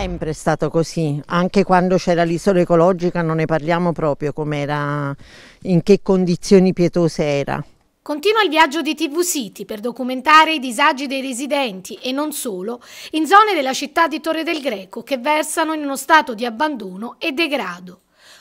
sempre stato così, anche quando c'era l'isola ecologica non ne parliamo proprio com'era, in che condizioni pietose era. Continua il viaggio di TV City per documentare i disagi dei residenti e non solo in zone della città di Torre del Greco che versano in uno stato di abbandono e degrado.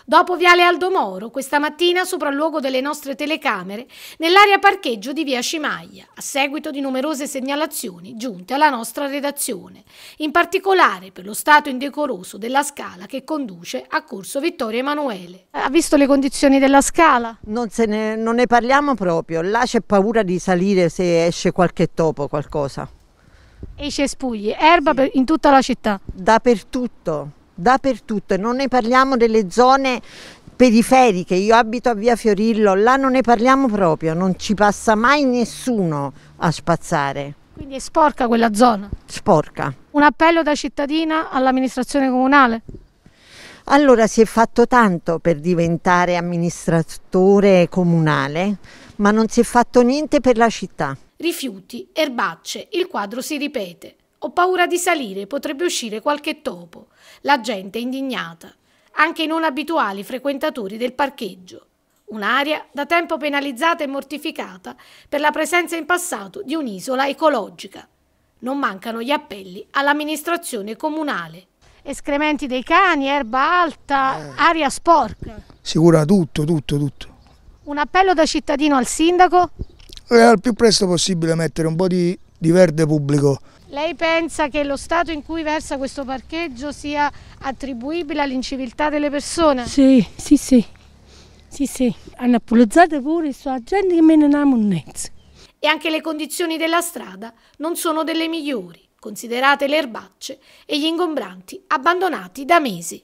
Dopo Viale Aldomoro, questa mattina sopralluogo delle nostre telecamere nell'area parcheggio di Via Scimaglia, a seguito di numerose segnalazioni giunte alla nostra redazione, in particolare per lo stato indecoroso della scala che conduce a Corso Vittorio Emanuele. Ha visto le condizioni della scala? Non ne, non ne parliamo proprio, là c'è paura di salire se esce qualche topo, qualcosa. E i cespugli, erba sì. per, in tutta la città? Dappertutto dappertutto e non ne parliamo delle zone periferiche, io abito a via Fiorillo, là non ne parliamo proprio, non ci passa mai nessuno a spazzare. Quindi è sporca quella zona? Sporca. Un appello da cittadina all'amministrazione comunale? Allora si è fatto tanto per diventare amministratore comunale, ma non si è fatto niente per la città. Rifiuti, erbacce, il quadro si ripete. Ho paura di salire, potrebbe uscire qualche topo. La gente è indignata. Anche i non abituali frequentatori del parcheggio. Un'area da tempo penalizzata e mortificata per la presenza in passato di un'isola ecologica. Non mancano gli appelli all'amministrazione comunale. Escrementi dei cani, erba alta, eh. aria sporca. Sicura tutto, tutto, tutto. Un appello da cittadino al sindaco? E eh, al più presto possibile mettere un po' di di verde pubblico. Lei pensa che lo stato in cui versa questo parcheggio sia attribuibile all'inciviltà delle persone? Sì, sì, sì. Sì, sì. Hanno pulizzato pure, sto gente che me ne ha monnezza. E anche le condizioni della strada non sono delle migliori, considerate le erbacce e gli ingombranti abbandonati da mesi.